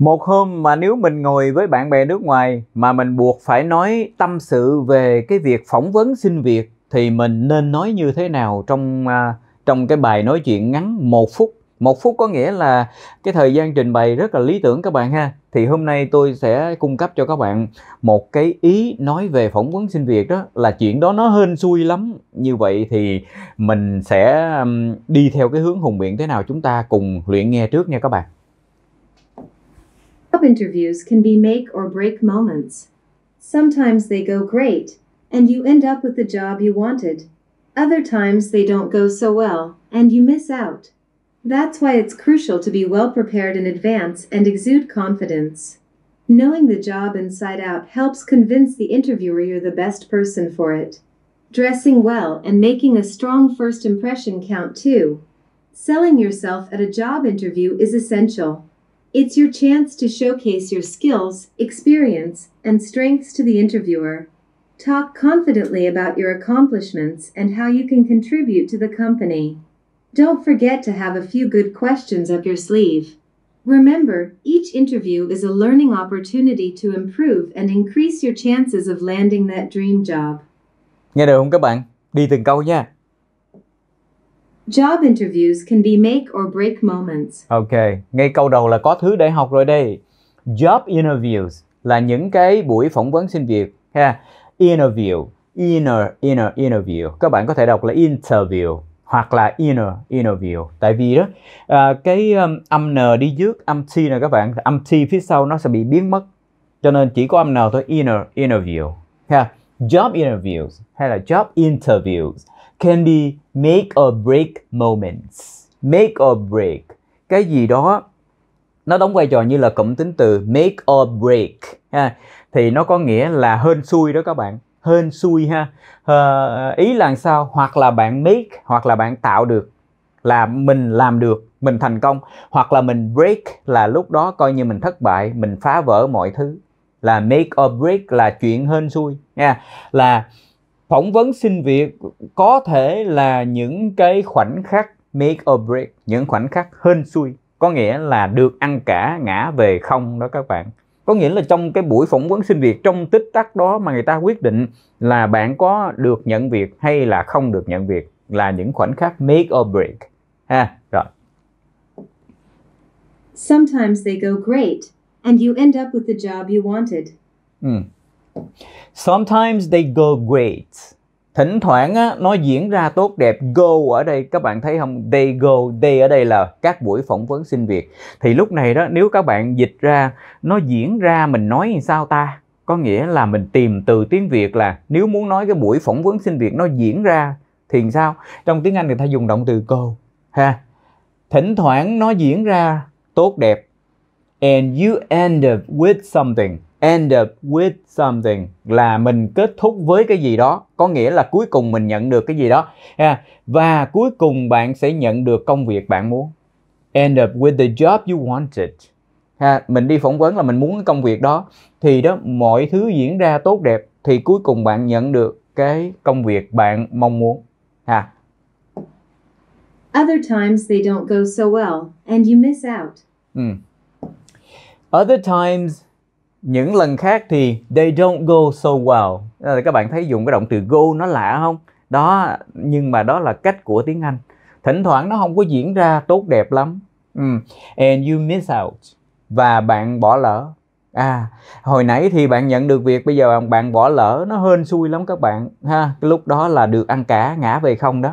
một hôm mà nếu mình ngồi với bạn bè nước ngoài mà mình buộc phải nói tâm sự về cái việc phỏng vấn xin việc thì mình nên nói như thế nào trong uh, trong cái bài nói chuyện ngắn một phút một phút có nghĩa là cái thời gian trình bày rất là lý tưởng các bạn ha thì hôm nay tôi sẽ cung cấp cho các bạn một cái ý nói về phỏng vấn xin việc đó là chuyện đó nó hên xui lắm như vậy thì mình sẽ đi theo cái hướng hùng biện thế nào chúng ta cùng luyện nghe trước nha các bạn Job interviews can be make or break moments. Sometimes they go great, and you end up with the job you wanted. Other times they don't go so well, and you miss out. That's why it's crucial to be well prepared in advance and exude confidence. Knowing the job inside out helps convince the interviewer you're the best person for it. Dressing well and making a strong first impression count too. Selling yourself at a job interview is essential. It's your chance to showcase your skills, experience, and strengths to the interviewer. Talk confidently about your accomplishments and how you can contribute to the company. Don't forget to have a few good questions up your sleeve. Remember, each interview is a learning opportunity to improve and increase your chances of landing that dream job. Nghe được không các bạn? Đi từng câu nha. Job interviews can be make or break moments. Ok, ngay câu đầu là có thứ để học rồi đây. Job interviews là những cái buổi phỏng vấn xin việc ha. Interview, inner inner interview. Các bạn có thể đọc là interview hoặc là inner interview. Tại vì đó à, cái um, âm n đi trước âm t nè các bạn, âm t phía sau nó sẽ bị biến mất. Cho nên chỉ có âm n thôi inner interview ha. Job interviews hay là job interviews can be make or break moments. Make or break. Cái gì đó nó đóng vai trò như là cụm tính từ make or break ha. Thì nó có nghĩa là hên xui đó các bạn. Hên xui ha. À, ý là sao? Hoặc là bạn make hoặc là bạn tạo được là mình làm được, mình thành công hoặc là mình break là lúc đó coi như mình thất bại, mình phá vỡ mọi thứ là make or break là chuyện hên xui nha. Là phỏng vấn xin việc có thể là những cái khoảnh khắc make or break những khoảnh khắc hên xui có nghĩa là được ăn cả ngã về không đó các bạn có nghĩa là trong cái buổi phỏng vấn xin việc trong tích tắc đó mà người ta quyết định là bạn có được nhận việc hay là không được nhận việc là những khoảnh khắc make or break ha rồi Sometimes they go great and you end up with the job you wanted. Ừ. Sometimes they go great. Thỉnh thoảng á, nó diễn ra tốt đẹp. Go ở đây các bạn thấy không? They go, they ở đây là các buổi phỏng vấn xin việc. Thì lúc này đó nếu các bạn dịch ra nó diễn ra mình nói làm sao ta? Có nghĩa là mình tìm từ tiếng Việt là nếu muốn nói cái buổi phỏng vấn xin việc nó diễn ra thì sao? Trong tiếng Anh người ta dùng động từ go ha. Thỉnh thoảng nó diễn ra tốt đẹp and you end up with something end up with something là mình kết thúc với cái gì đó có nghĩa là cuối cùng mình nhận được cái gì đó ha và cuối cùng bạn sẽ nhận được công việc bạn muốn end up with the job you wanted ha mình đi phỏng vấn là mình muốn cái công việc đó thì đó mọi thứ diễn ra tốt đẹp thì cuối cùng bạn nhận được cái công việc bạn mong muốn ha other times they don't go so well and you miss out ừ. Other times, những lần khác thì they don't go so well. Là các bạn thấy dùng cái động từ go nó lạ không? Đó, nhưng mà đó là cách của tiếng Anh. Thỉnh thoảng nó không có diễn ra tốt đẹp lắm. Mm. And you miss out. Và bạn bỏ lỡ. À, hồi nãy thì bạn nhận được việc, bây giờ bạn bỏ lỡ, nó hên xui lắm các bạn. ha lúc đó là được ăn cả, ngã về không đó.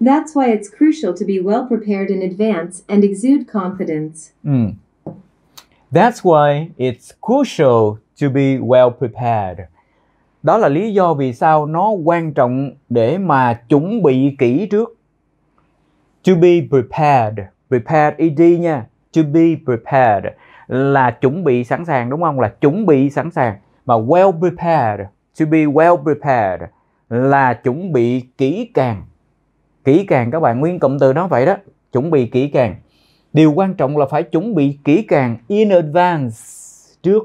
That's why it's crucial to be well prepared in advance and exude confidence. Mm. That's why it's crucial to be well prepared. Đó là lý do vì sao nó quan trọng để mà chuẩn bị kỹ trước. To be prepared, prepared ed nha. To be prepared là chuẩn bị sẵn sàng đúng không? Là chuẩn bị sẵn sàng. Mà well prepared, to be well prepared là chuẩn bị kỹ càng kỹ càng các bạn nguyên cụm từ đó vậy đó chuẩn bị kỹ càng điều quan trọng là phải chuẩn bị kỹ càng in advance trước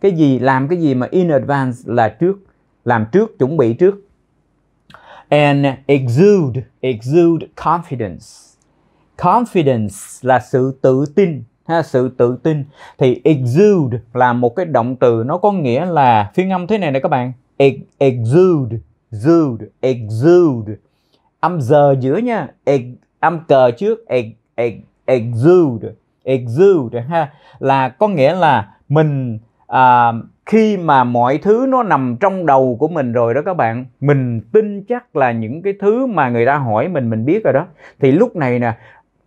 cái gì làm cái gì mà in advance là trước làm trước chuẩn bị trước and exude exude confidence confidence là sự tự tin ha sự tự tin thì exude là một cái động từ nó có nghĩa là phiên âm thế này này các bạn exude exude exude âm giờ giữa nha ex, âm cờ trước ex, ex, exude exude ha là có nghĩa là mình à, khi mà mọi thứ nó nằm trong đầu của mình rồi đó các bạn mình tin chắc là những cái thứ mà người ta hỏi mình mình biết rồi đó thì lúc này nè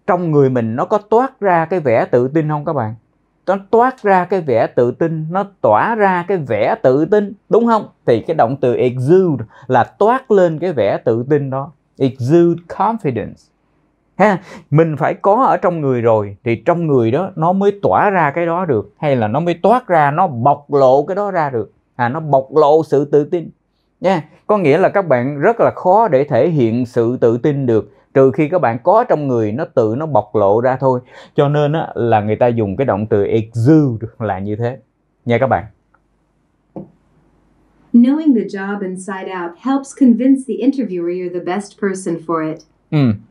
trong người mình nó có toát ra cái vẻ tự tin không các bạn nó toát ra cái vẻ tự tin nó tỏa ra cái vẻ tự tin đúng không thì cái động từ exude là toát lên cái vẻ tự tin đó exude confidence ha mình phải có ở trong người rồi thì trong người đó nó mới tỏa ra cái đó được hay là nó mới toát ra nó bộc lộ cái đó ra được à nó bộc lộ sự tự tin nha có nghĩa là các bạn rất là khó để thể hiện sự tự tin được trừ khi các bạn có trong người nó tự nó bộc lộ ra thôi cho nên á, là người ta dùng cái động từ exude là như thế nha các bạn Knowing the job inside out helps convince the interviewer you're the best person for it. Mm.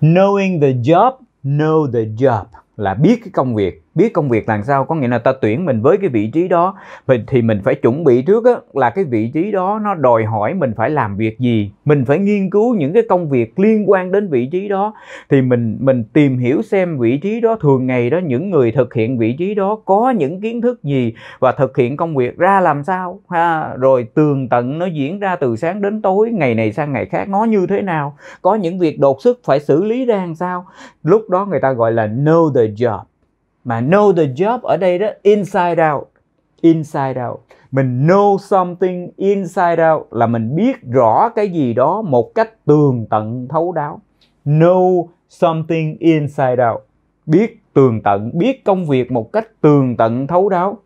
Knowing the job, know the job là biết cái công việc biết công việc làm sao có nghĩa là ta tuyển mình với cái vị trí đó mình thì mình phải chuẩn bị trước á, là cái vị trí đó nó đòi hỏi mình phải làm việc gì mình phải nghiên cứu những cái công việc liên quan đến vị trí đó thì mình mình tìm hiểu xem vị trí đó thường ngày đó những người thực hiện vị trí đó có những kiến thức gì và thực hiện công việc ra làm sao ha rồi tường tận nó diễn ra từ sáng đến tối ngày này sang ngày khác nó như thế nào có những việc đột xuất phải xử lý ra làm sao lúc đó người ta gọi là know the job mà know the job ở đây đó inside out inside out mình know something inside out là mình biết rõ cái gì đó một cách tường tận thấu đáo know something inside out biết tường tận biết công việc một cách tường tận thấu đáo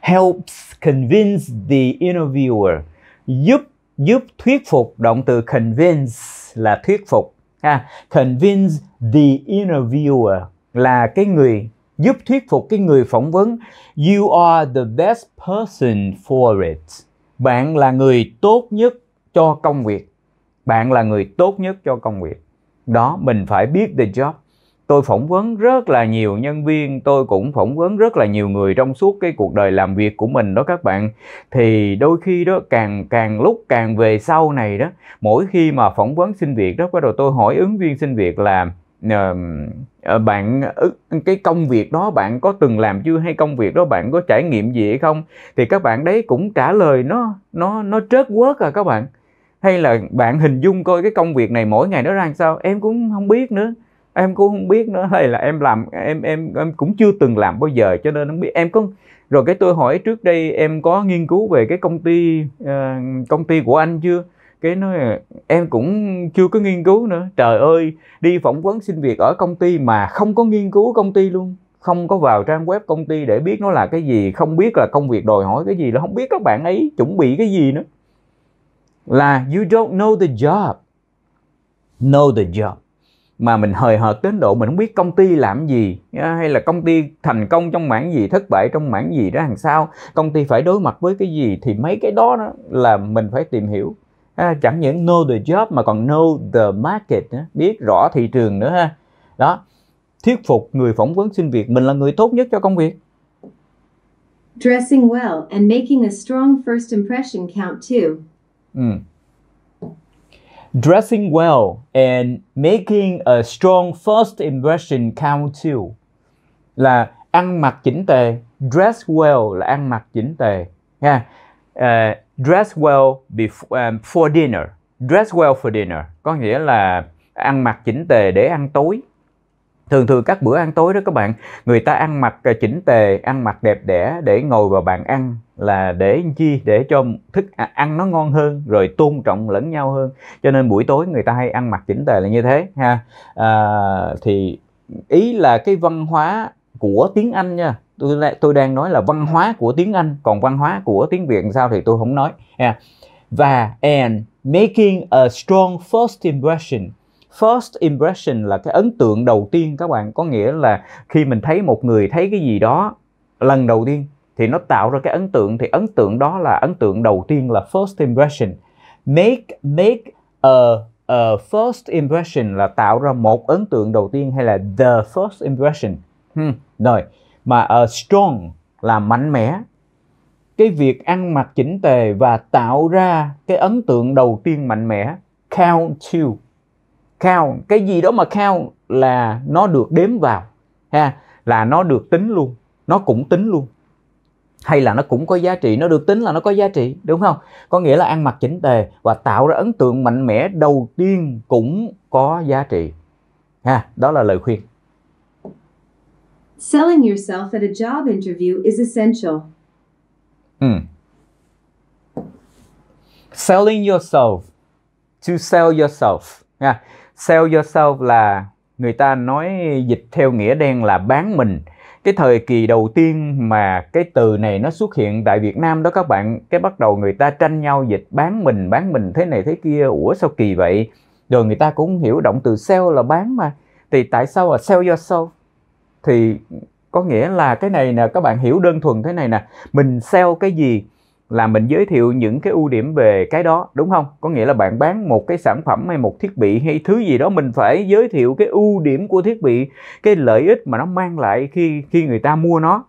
helps convince the interviewer giúp giúp thuyết phục động từ convince là thuyết phục ha convince the interviewer là cái người giúp thuyết phục cái người phỏng vấn you are the best person for it bạn là người tốt nhất cho công việc bạn là người tốt nhất cho công việc đó mình phải biết the job tôi phỏng vấn rất là nhiều nhân viên tôi cũng phỏng vấn rất là nhiều người trong suốt cái cuộc đời làm việc của mình đó các bạn thì đôi khi đó càng càng lúc càng về sau này đó mỗi khi mà phỏng vấn xin việc đó bắt đầu tôi hỏi ứng viên xin việc là Ờ, bạn cái công việc đó bạn có từng làm chưa hay công việc đó bạn có trải nghiệm gì hay không thì các bạn đấy cũng trả lời nó nó nó trớt quớt à các bạn hay là bạn hình dung coi cái công việc này mỗi ngày nó ra làm sao em cũng không biết nữa em cũng không biết nữa hay là em làm em em em cũng chưa từng làm bao giờ cho nên không biết em có rồi cái tôi hỏi trước đây em có nghiên cứu về cái công ty uh, công ty của anh chưa cái nói em cũng chưa có nghiên cứu nữa trời ơi đi phỏng vấn xin việc ở công ty mà không có nghiên cứu công ty luôn không có vào trang web công ty để biết nó là cái gì không biết là công việc đòi hỏi cái gì là không biết các bạn ấy chuẩn bị cái gì nữa là you don't know the job know the job mà mình hời hợt đến độ mình không biết công ty làm gì hay là công ty thành công trong mảng gì thất bại trong mảng gì đó hàng sau công ty phải đối mặt với cái gì thì mấy cái đó, đó là mình phải tìm hiểu à, chẳng những know the job mà còn know the market biết rõ thị trường nữa ha đó thuyết phục người phỏng vấn xin việc mình là người tốt nhất cho công việc dressing well and making a strong first impression count too ừ. dressing well and making a strong first impression count too là ăn mặc chỉnh tề dress well là ăn mặc chỉnh tề nha yeah. À, uh, dress well before, um, for dinner dress well for dinner có nghĩa là ăn mặc chỉnh tề để ăn tối thường thường các bữa ăn tối đó các bạn người ta ăn mặc ờ, chỉnh tề ăn mặc đẹp đẽ để ngồi vào bàn ăn là để chi để cho thức à, ăn nó ngon hơn rồi tôn trọng lẫn nhau hơn cho nên buổi tối người ta hay ăn mặc chỉnh tề là như thế ha à, thì ý là cái văn hóa của tiếng anh nha tôi tôi đang nói là văn hóa của tiếng Anh còn văn hóa của tiếng Việt sao thì tôi không nói yeah. và and making a strong first impression first impression là cái ấn tượng đầu tiên các bạn có nghĩa là khi mình thấy một người thấy cái gì đó lần đầu tiên thì nó tạo ra cái ấn tượng thì ấn tượng đó là ấn tượng đầu tiên là first impression make make a a first impression là tạo ra một ấn tượng đầu tiên hay là the first impression hmm. rồi mà uh, strong là mạnh mẽ cái việc ăn mặc chỉnh tề và tạo ra cái ấn tượng đầu tiên mạnh mẽ count to count cái gì đó mà count là nó được đếm vào ha là nó được tính luôn nó cũng tính luôn hay là nó cũng có giá trị nó được tính là nó có giá trị đúng không có nghĩa là ăn mặc chỉnh tề và tạo ra ấn tượng mạnh mẽ đầu tiên cũng có giá trị ha đó là lời khuyên Selling yourself at a job interview is essential. Mm. Selling yourself. To sell yourself. Yeah. Sell yourself là người ta nói dịch theo nghĩa đen là bán mình cái thời kỳ đầu tiên mà cái từ này nó xuất hiện tại Việt Nam đó các bạn cái bắt đầu người ta tranh nhau dịch bán mình bán mình thế này thế kia ủa sao kỳ vậy rồi người ta cũng hiểu động từ sell là bán mà thì tại sao là sell yourself thì có nghĩa là cái này nè các bạn hiểu đơn thuần thế này nè mình sell cái gì là mình giới thiệu những cái ưu điểm về cái đó đúng không có nghĩa là bạn bán một cái sản phẩm hay một thiết bị hay thứ gì đó mình phải giới thiệu cái ưu điểm của thiết bị cái lợi ích mà nó mang lại khi khi người ta mua nó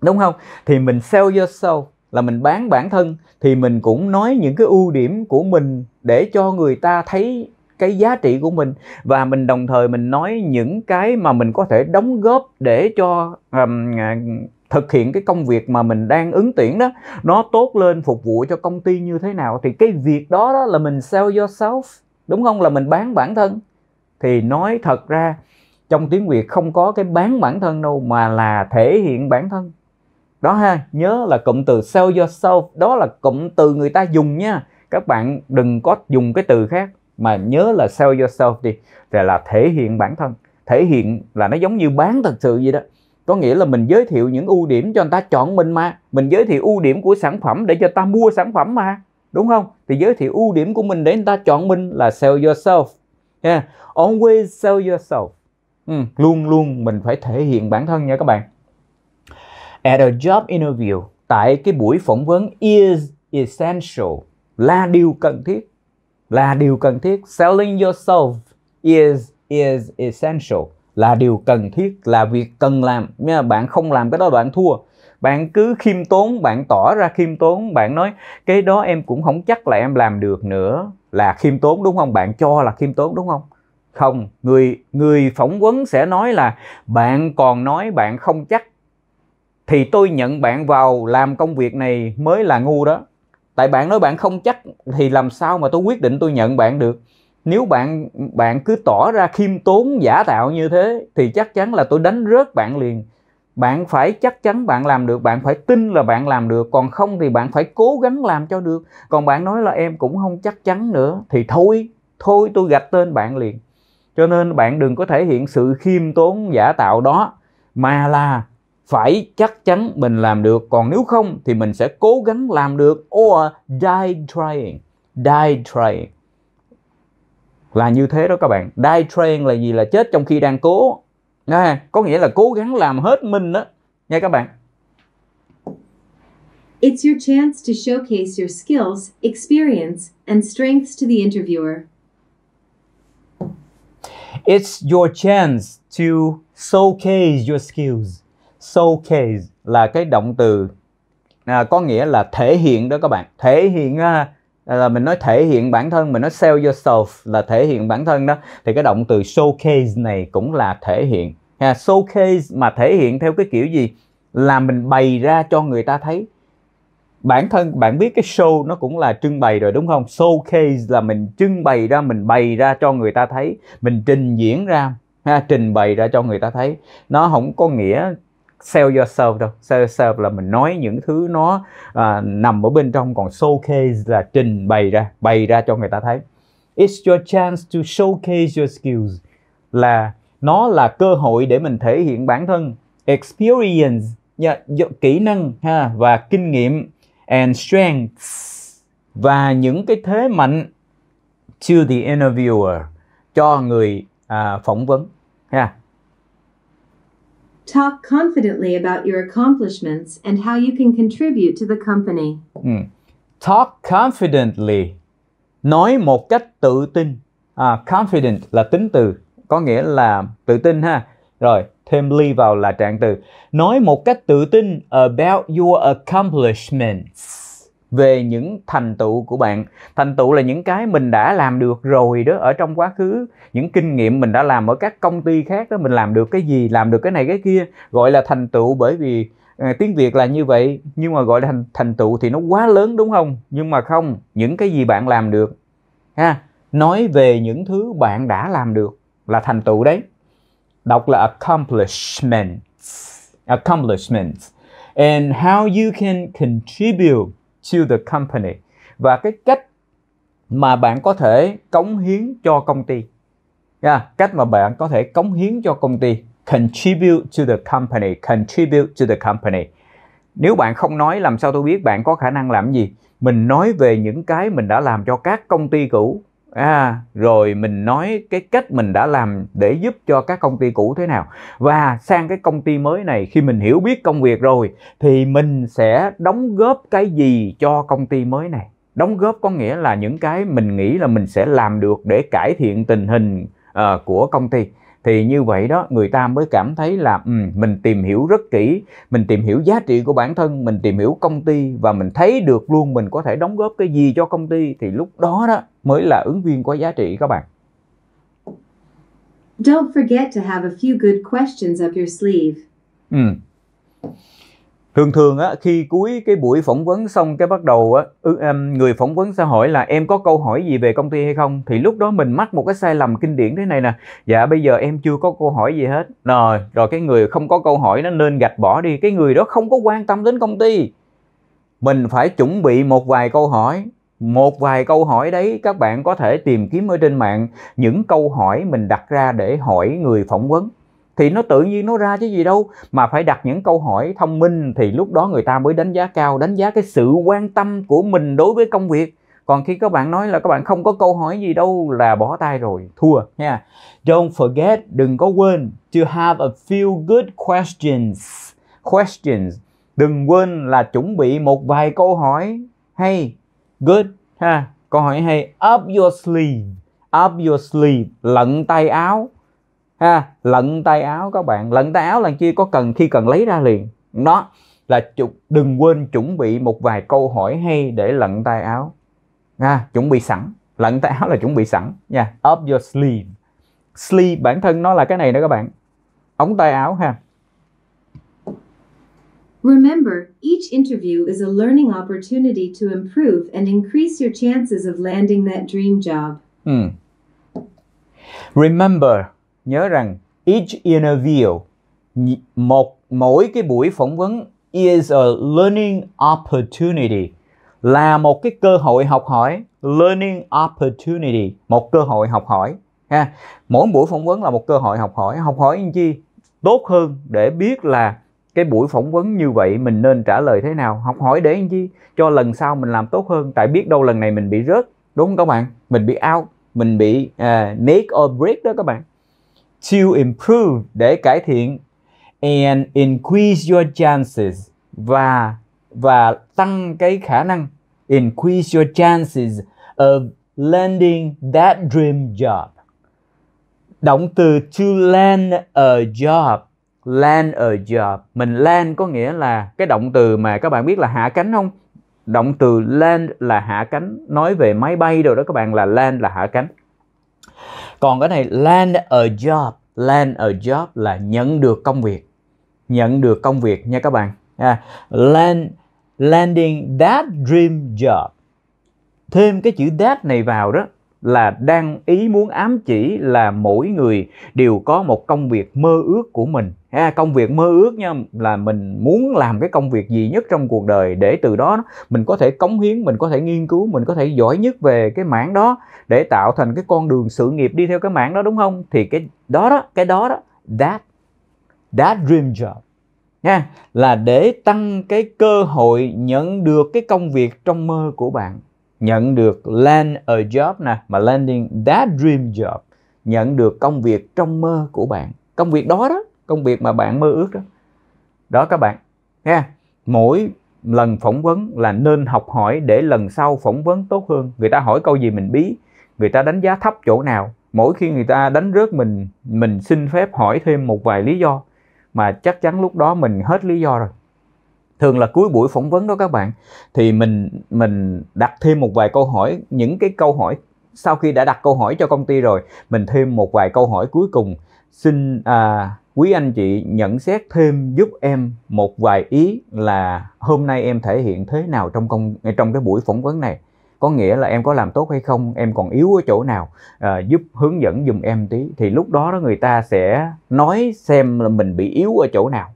đúng không thì mình sell yourself là mình bán bản thân thì mình cũng nói những cái ưu điểm của mình để cho người ta thấy cái giá trị của mình và mình đồng thời mình nói những cái mà mình có thể đóng góp để cho um, thực hiện cái công việc mà mình đang ứng tuyển đó nó tốt lên phục vụ cho công ty như thế nào thì cái việc đó đó là mình sell yourself đúng không là mình bán bản thân thì nói thật ra trong tiếng việt không có cái bán bản thân đâu mà là thể hiện bản thân đó ha nhớ là cụm từ sell yourself đó là cụm từ người ta dùng nha các bạn đừng có dùng cái từ khác mà nhớ là sell yourself đi thì là thể hiện bản thân thể hiện là nó giống như bán thật sự vậy đó có nghĩa là mình giới thiệu những ưu điểm cho người ta chọn mình mà mình giới thiệu ưu điểm của sản phẩm để cho ta mua sản phẩm mà đúng không thì giới thiệu ưu điểm của mình để người ta chọn mình là sell yourself yeah. always sell yourself ừ, luôn luôn mình phải thể hiện bản thân nha các bạn at a job interview tại cái buổi phỏng vấn is essential là điều cần thiết là điều cần thiết selling yourself is is essential là điều cần thiết là việc cần làm nha bạn không làm cái đó bạn thua bạn cứ khiêm tốn bạn tỏ ra khiêm tốn bạn nói cái đó em cũng không chắc là em làm được nữa là khiêm tốn đúng không bạn cho là khiêm tốn đúng không không người người phỏng vấn sẽ nói là bạn còn nói bạn không chắc thì tôi nhận bạn vào làm công việc này mới là ngu đó tại bạn nói bạn không chắc thì làm sao mà tôi quyết định tôi nhận bạn được nếu bạn bạn cứ tỏ ra khiêm tốn giả tạo như thế thì chắc chắn là tôi đánh rớt bạn liền bạn phải chắc chắn bạn làm được bạn phải tin là bạn làm được còn không thì bạn phải cố gắng làm cho được còn bạn nói là em cũng không chắc chắn nữa thì thôi thôi tôi gạch tên bạn liền cho nên bạn đừng có thể hiện sự khiêm tốn giả tạo đó mà là phải chắc chắn mình làm được còn nếu không thì mình sẽ cố gắng làm được or die trying die trying là như thế đó các bạn die trying là gì là chết trong khi đang cố à, có nghĩa là cố gắng làm hết mình đó nha các bạn It's your chance to showcase your skills, experience and strengths to the interviewer. It's your chance to showcase your skills showcase là cái động từ à, có nghĩa là thể hiện đó các bạn thể hiện à, là mình nói thể hiện bản thân mình nói sell yourself là thể hiện bản thân đó thì cái động từ showcase này cũng là thể hiện ha, à, showcase mà thể hiện theo cái kiểu gì là mình bày ra cho người ta thấy bản thân bạn biết cái show nó cũng là trưng bày rồi đúng không showcase là mình trưng bày ra mình bày ra cho người ta thấy mình trình diễn ra ha, trình bày ra cho người ta thấy nó không có nghĩa sell yourself đâu sell yourself là mình nói những thứ nó à, nằm ở bên trong còn showcase là trình bày ra bày ra cho người ta thấy it's your chance to showcase your skills là nó là cơ hội để mình thể hiện bản thân experience yeah, kỹ năng ha và kinh nghiệm and strengths và những cái thế mạnh to the interviewer cho người à, phỏng vấn ha Talk confidently about your accomplishments and how you can contribute to the company. Mm. Talk confidently. Nói một cách tự tin. À, confident là tính từ, có nghĩa là tự tin ha. Rồi, thêm ly vào là trạng từ. Nói một cách tự tin about your accomplishments về những thành tựu của bạn thành tựu là những cái mình đã làm được rồi đó ở trong quá khứ những kinh nghiệm mình đã làm ở các công ty khác đó mình làm được cái gì làm được cái này cái kia gọi là thành tựu bởi vì à, tiếng việt là như vậy nhưng mà gọi là thành, thành tựu thì nó quá lớn đúng không nhưng mà không những cái gì bạn làm được ha nói về những thứ bạn đã làm được là thành tựu đấy đọc là accomplishments accomplishments and how you can contribute to the company và cái cách mà bạn có thể cống hiến cho công ty yeah, cách mà bạn có thể cống hiến cho công ty contribute to the company contribute to the company nếu bạn không nói làm sao tôi biết bạn có khả năng làm gì mình nói về những cái mình đã làm cho các công ty cũ à, rồi mình nói cái cách mình đã làm để giúp cho các công ty cũ thế nào và sang cái công ty mới này khi mình hiểu biết công việc rồi thì mình sẽ đóng góp cái gì cho công ty mới này đóng góp có nghĩa là những cái mình nghĩ là mình sẽ làm được để cải thiện tình hình uh, của công ty thì như vậy đó người ta mới cảm thấy là um, mình tìm hiểu rất kỹ mình tìm hiểu giá trị của bản thân mình tìm hiểu công ty và mình thấy được luôn mình có thể đóng góp cái gì cho công ty thì lúc đó đó mới là ứng viên có giá trị các bạn Don't forget to have a few good questions up your sleeve. Ừ thường thường á khi cuối cái buổi phỏng vấn xong cái bắt đầu á ừ, người phỏng vấn sẽ hỏi là em có câu hỏi gì về công ty hay không thì lúc đó mình mắc một cái sai lầm kinh điển thế này nè dạ bây giờ em chưa có câu hỏi gì hết rồi rồi cái người không có câu hỏi nó nên gạch bỏ đi cái người đó không có quan tâm đến công ty mình phải chuẩn bị một vài câu hỏi một vài câu hỏi đấy các bạn có thể tìm kiếm ở trên mạng những câu hỏi mình đặt ra để hỏi người phỏng vấn thì nó tự nhiên nó ra chứ gì đâu mà phải đặt những câu hỏi thông minh thì lúc đó người ta mới đánh giá cao đánh giá cái sự quan tâm của mình đối với công việc còn khi các bạn nói là các bạn không có câu hỏi gì đâu là bỏ tay rồi thua nha don't forget đừng có quên to have a few good questions questions đừng quên là chuẩn bị một vài câu hỏi hay good ha câu hỏi hay up your sleeve up your sleeve lận tay áo ha lận tay áo các bạn lận tay áo là chi có cần khi cần lấy ra liền nó là đừng quên chuẩn bị một vài câu hỏi hay để lận tay áo ha chuẩn bị sẵn lận tay áo là chuẩn bị sẵn nha up your sleeve sleeve bản thân nó là cái này đó các bạn ống tay áo ha Remember, each interview is a learning opportunity to improve and increase your chances of landing that dream job. Hmm. Remember, nhớ rằng each interview một mỗi cái buổi phỏng vấn is a learning opportunity là một cái cơ hội học hỏi learning opportunity một cơ hội học hỏi ha mỗi buổi phỏng vấn là một cơ hội học hỏi học hỏi như chi tốt hơn để biết là cái buổi phỏng vấn như vậy mình nên trả lời thế nào học hỏi để làm chi cho lần sau mình làm tốt hơn tại biết đâu lần này mình bị rớt đúng không các bạn mình bị out mình bị uh, make or break đó các bạn to improve để cải thiện and increase your chances và và tăng cái khả năng increase your chances of landing that dream job. Động từ to land a job, land a job. Mình land có nghĩa là cái động từ mà các bạn biết là hạ cánh không? Động từ land là hạ cánh, nói về máy bay rồi đó các bạn là land là hạ cánh còn cái này land a job land a job là nhận được công việc nhận được công việc nha các bạn à, land landing that dream job thêm cái chữ that này vào đó là đang ý muốn ám chỉ là mỗi người đều có một công việc mơ ước của mình ha, công việc mơ ước nha là mình muốn làm cái công việc gì nhất trong cuộc đời để từ đó mình có thể cống hiến mình có thể nghiên cứu mình có thể giỏi nhất về cái mảng đó để tạo thành cái con đường sự nghiệp đi theo cái mảng đó đúng không thì cái đó đó cái đó đó that that dream job nha là để tăng cái cơ hội nhận được cái công việc trong mơ của bạn nhận được land a job nè mà landing that dream job nhận được công việc trong mơ của bạn công việc đó đó công việc mà bạn mơ ước đó đó các bạn nghe mỗi lần phỏng vấn là nên học hỏi để lần sau phỏng vấn tốt hơn người ta hỏi câu gì mình bí người ta đánh giá thấp chỗ nào mỗi khi người ta đánh rớt mình mình xin phép hỏi thêm một vài lý do mà chắc chắn lúc đó mình hết lý do rồi thường là cuối buổi phỏng vấn đó các bạn thì mình mình đặt thêm một vài câu hỏi những cái câu hỏi sau khi đã đặt câu hỏi cho công ty rồi mình thêm một vài câu hỏi cuối cùng xin à, quý anh chị nhận xét thêm giúp em một vài ý là hôm nay em thể hiện thế nào trong công trong cái buổi phỏng vấn này có nghĩa là em có làm tốt hay không em còn yếu ở chỗ nào à, giúp hướng dẫn dùm em tí thì lúc đó đó người ta sẽ nói xem là mình bị yếu ở chỗ nào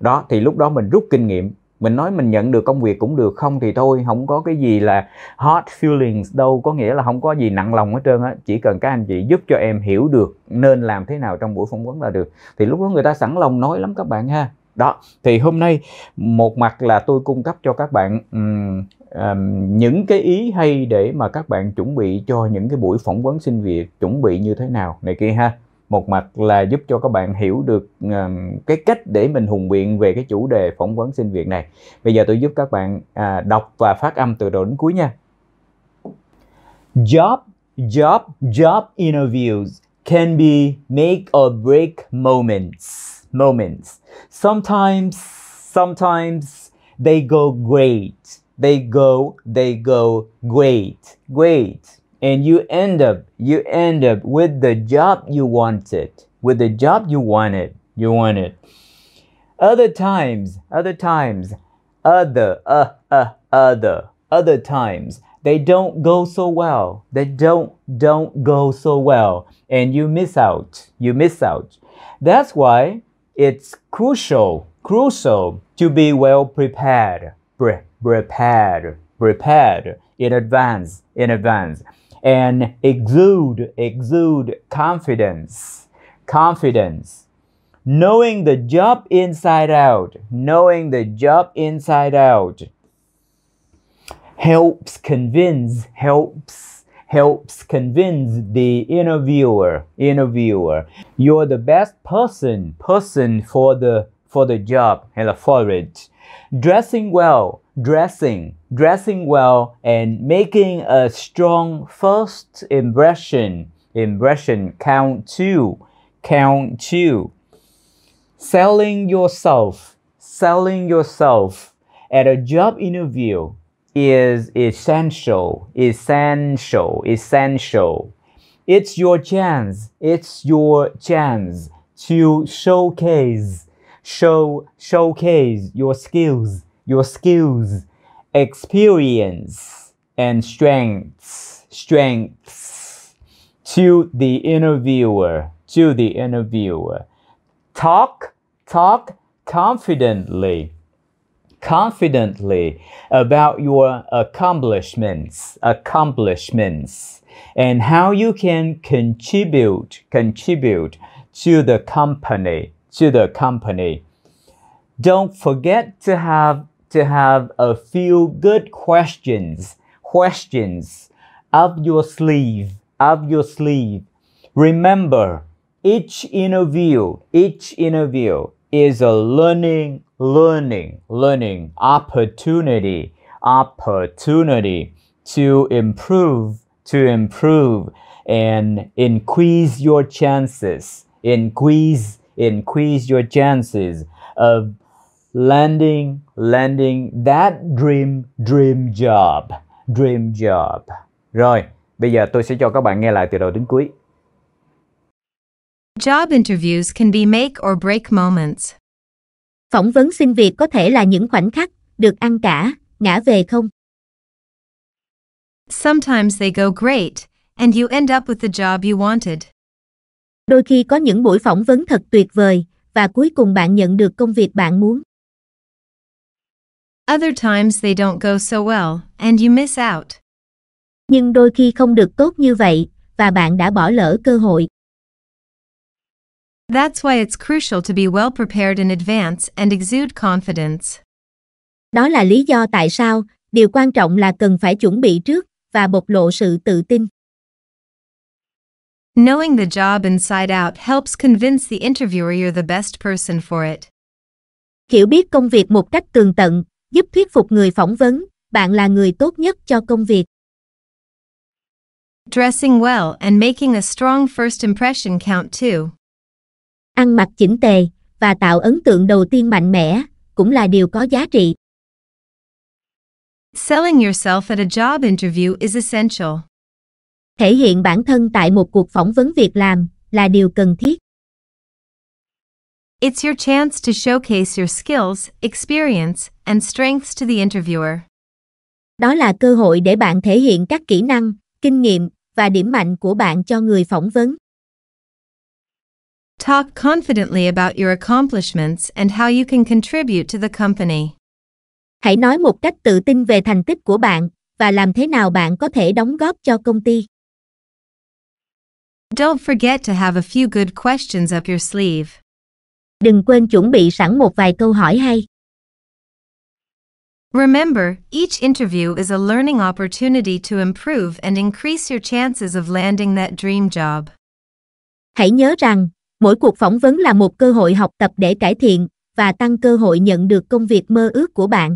đó thì lúc đó mình rút kinh nghiệm mình nói mình nhận được công việc cũng được không thì thôi không có cái gì là hot feelings đâu có nghĩa là không có gì nặng lòng hết trơn á chỉ cần các anh chị giúp cho em hiểu được nên làm thế nào trong buổi phỏng vấn là được thì lúc đó người ta sẵn lòng nói lắm các bạn ha đó thì hôm nay một mặt là tôi cung cấp cho các bạn um, um, những cái ý hay để mà các bạn chuẩn bị cho những cái buổi phỏng vấn xin việc chuẩn bị như thế nào này kia ha một mặt là giúp cho các bạn hiểu được ờ, cái cách để mình hùng biện về cái chủ đề phỏng vấn sinh viên này bây giờ tôi giúp các bạn à, đọc và phát âm từ đầu đến cuối nha job job job interviews can be make or break moments moments sometimes sometimes they go great they go they go great great and you end up you end up with the job you wanted with the job you wanted you wanted other times other times other uh, uh, other other times they don't go so well they don't don't go so well and you miss out you miss out that's why it's crucial crucial to be well prepared pre- prepared prepared in advance in advance and exude, exude confidence, confidence. Knowing the job inside out, knowing the job inside out helps convince, helps, helps convince the interviewer, interviewer. You're the best person, person for the, for the job and for it. Dressing well, dressing, dressing well, and making a strong first impression. Impression count two, count two. Selling yourself, selling yourself at a job interview is essential, essential, essential. It's your chance, it's your chance to showcase, show, showcase your skills your skills, experience, and strengths, strengths to the interviewer, to the interviewer. Talk, talk confidently, confidently about your accomplishments, accomplishments, and how you can contribute, contribute to the company, to the company. Don't forget to have to have a few good questions, questions up your sleeve, up your sleeve. Remember, each interview, each interview is a learning, learning, learning opportunity, opportunity to improve, to improve and increase your chances, increase, increase your chances of landing landing that dream dream job dream job rồi bây giờ tôi sẽ cho các bạn nghe lại từ đầu đến cuối Job interviews can be make or break moments. Phỏng vấn xin việc có thể là những khoảnh khắc được ăn cả, ngã về không. Sometimes they go great and you end up with the job you wanted. Đôi khi có những buổi phỏng vấn thật tuyệt vời và cuối cùng bạn nhận được công việc bạn muốn. Other times they don't go so well, and you miss out. Nhưng đôi khi không được tốt như vậy, và bạn đã bỏ lỡ cơ hội. That's why it's crucial to be well prepared in advance and exude confidence. Đó là lý do tại sao, điều quan trọng là cần phải chuẩn bị trước và bộc lộ sự tự tin. Knowing the job inside out helps convince the interviewer you're the best person for it. Hiểu biết công việc một cách tường tận giúp thuyết phục người phỏng vấn, bạn là người tốt nhất cho công việc. Dressing well and making a strong first impression count too. Ăn mặc chỉnh tề và tạo ấn tượng đầu tiên mạnh mẽ cũng là điều có giá trị. Selling yourself at a job interview is essential. Thể hiện bản thân tại một cuộc phỏng vấn việc làm là điều cần thiết. It's your chance to showcase your skills, experience, and strengths to the interviewer. Đó là cơ hội để bạn thể hiện các kỹ năng, kinh nghiệm và điểm mạnh của bạn cho người phỏng vấn. Talk confidently about your accomplishments and how you can contribute to the company. Hãy nói một cách tự tin về thành tích của bạn và làm thế nào bạn có thể đóng góp cho công ty. Don't forget to have a few good questions up your sleeve. Đừng quên chuẩn bị sẵn một vài câu hỏi hay. Remember, each interview is a learning opportunity to improve and increase your chances of landing that dream job. Hãy nhớ rằng, mỗi cuộc phỏng vấn là một cơ hội học tập để cải thiện và tăng cơ hội nhận được công việc mơ ước của bạn.